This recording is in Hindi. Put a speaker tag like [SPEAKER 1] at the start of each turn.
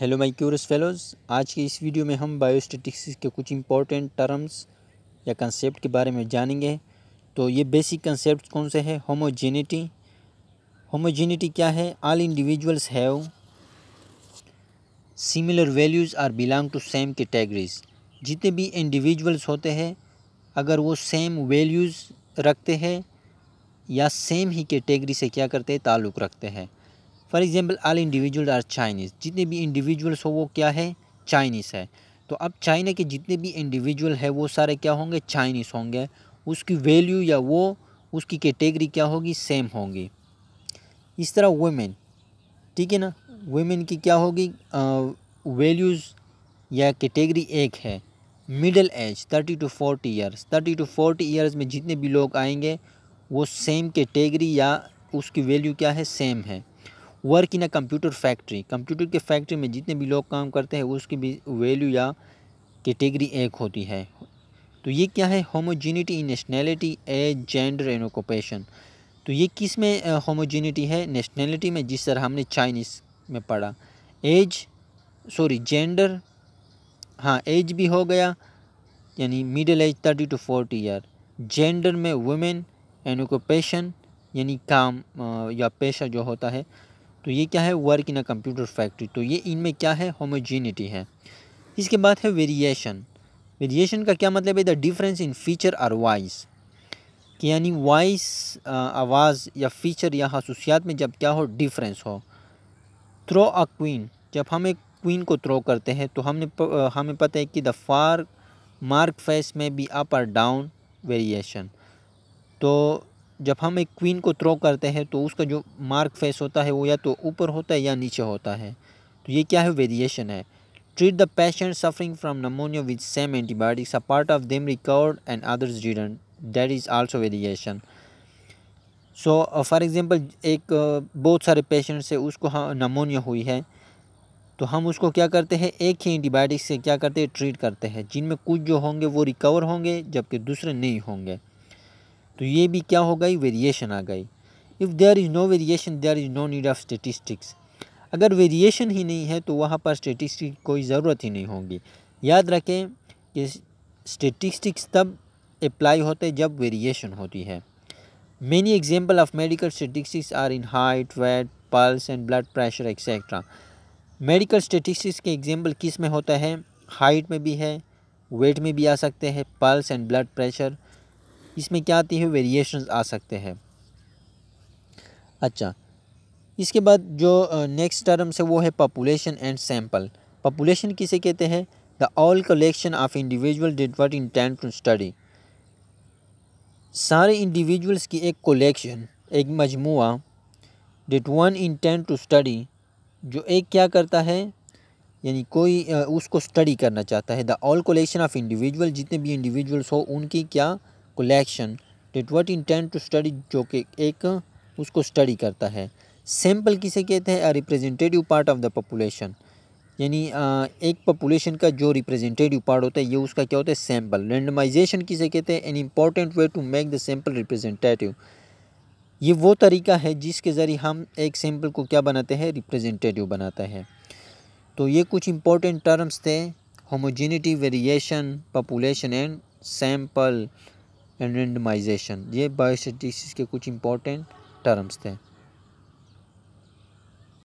[SPEAKER 1] हेलो माय क्यूरस फेलोज़ आज की इस वीडियो में हम बायोस्टेटिक्स के कुछ इंपॉर्टेंट टर्म्स या कंसेप्ट के बारे में जानेंगे तो ये बेसिक कंसेप्ट कौन से हैं होमोजेनिटी होमोजेनिटी क्या है all individuals have similar values are belong to same categories जितने भी इंडिविजुअल्स होते हैं अगर वो सेम वैल्यूज़ रखते हैं या सेम ही कैटेगरी से क्या करते हैं ताल्लुक़ रखते हैं for example all individual are Chinese जितने भी इंडिविजुअल्स हो वो क्या है चाइनीज़ है तो अब चाइना के जितने भी इंडिविजुअल है वो सारे क्या होंगे चाइनीज़ होंगे उसकी वैल्यू या वो उसकी कैटेगरी क्या होगी सेम होगी इस तरह वुमेन ठीक है ना वुमेन की क्या होगी वैल्यूज़ या कैटेगरी एक है middle age thirty to forty years thirty to forty years में जितने भी लोग आएंगे वो सेम कैटेगरी या उसकी वैल्यू क्या है सेम है work in a computer factory computer के फैक्ट्री में जितने भी लोग काम करते हैं उसकी भी वैल्यू या कैटेगरी एक होती है तो ये क्या है homogeneity in nationality age gender and occupation तो ये किस में होमोजेनिटी है नेशनैलिटी में जिस तरह हमने चाइनीस में पढ़ा एज सॉरी जेंडर हाँ एज भी हो गया यानी middle age thirty to forty year gender में वुमेन एंड ऑकोपेशन यानी काम या पेशा जो होता है तो ये क्या है work in a computer factory तो ये इनमें क्या है होमोजीनिटी है इसके बाद है वेरिएशन वेरिएशन का क्या मतलब है द डिफरेंस इन फीचर और वॉइस कि यानी वॉइस आवाज़ या फीचर या खसूसियात में जब क्या हो डिफरेंस हो थ्रो अ क्वीन जब हम एक क्वीन को थ्रो करते हैं तो हमने प, हमें पता है कि द फार मार्क फेस में भी अप और डाउन वेरिएशन तो जब हम एक क्वीन को थ्रो करते हैं तो उसका जो मार्क फेस होता है वो या तो ऊपर होता है या नीचे होता है तो ये क्या है वेरिएशन है treat the patient suffering from pneumonia with same antibiotics a part of them recovered and others didn't that is also variation so for example एक uh, बहुत सारे पेशेंट से उसको हाँ नमोनिया हुई है तो हम उसको क्या करते हैं एक ही एंटीबायोटिक से क्या करते हैं ट्रीट करते हैं जिनमें कुछ जो होंगे वो रिकवर होंगे जबकि दूसरे नहीं होंगे तो ये भी क्या हो गई वेरिएशन आ गई if there is no variation there is no need of statistics अगर वेरिएशन ही नहीं है तो वहाँ पर स्टेटिस्टिक कोई ज़रूरत ही नहीं होगी याद रखें कि स्टेटिस्टिक्स तब अप्लाई होते जब वेरिएशन होती है many example of medical statistics are in height weight pulse and blood pressure etcetera medical statistics के एग्जाम्पल किस में होता है हाइट में भी है वेट में भी आ सकते हैं पल्स एंड ब्लड प्रेशर इसमें क्या आती है वेरिएशन आ सकते हैं अच्छा इसके बाद जो नेक्स्ट टर्म्स है वो है पॉपुलेशन एंड सैम्पल पॉपुलेशन किसे कहते हैं the all collection of individual did what intent to study सारे इंडिविजुअल्स की एक कलेक्शन एक मजमू did one intent to study जो एक क्या करता है यानी कोई उसको स्टडी करना चाहता है the all collection of individual जितने भी इंडिविजुअल्स हो उनकी क्या collection that what intend to study जो कि एक उसको स्टडी करता है सैम्पल किसे कहते हैं representative part of the population यानी एक पॉपुलेशन का जो रिप्रेजेंटेटिव पार्ट होता है ये उसका क्या होता है सैम्पल रैंडमाइजेशन किसे कहते हैं an important way to make the sample representative ये वो तरीका है जिसके ज़रिए हम एक सैम्पल को क्या बनाते हैं रिप्रेजेंटेटिव बनाते हैं तो ये कुछ इंपॉर्टेंट टर्म्स थे homogeneity variation population and sample and randomization ये बायोस्टेटिक्स के कुछ इंपॉर्टेंट टर्म्स थे